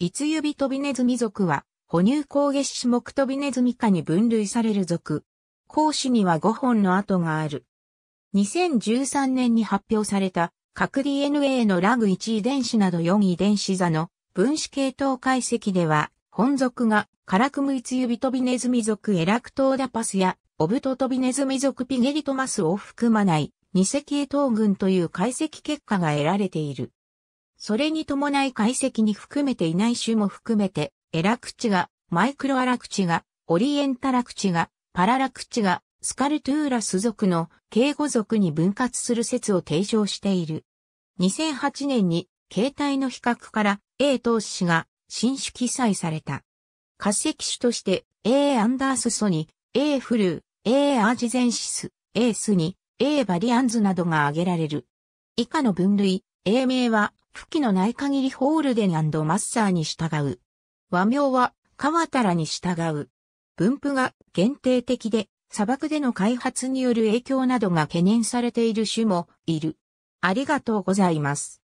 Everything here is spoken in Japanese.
イツユビトビネズミ属は、哺乳攻下種目トビネズミ科に分類される属。講師には5本の跡がある。2013年に発表された、核 DNA のラグ1遺伝子など4遺伝子座の分子系統解析では、本属がカラクムイツユビトビネズミ属エラクトーダパスやオブトトビネズミ属ピゲリトマスを含まない二世系統群という解析結果が得られている。それに伴い解析に含めていない種も含めて、エラクチガ、マイクロアラクチガ、オリエンタラクチガ、パララクチガ、スカルトゥーラス属の敬語属に分割する説を提唱している。2008年に携帯の比較から A 投資が新種記載された。化石種として A アンダースソニ、A フルー、A アージゼンシス、A スニ、A バリアンズなどが挙げられる。以下の分類、A 名は付記のない限りホールデンマッサーに従う。和名は、川たらに従う。分布が限定的で、砂漠での開発による影響などが懸念されている種もいる。ありがとうございます。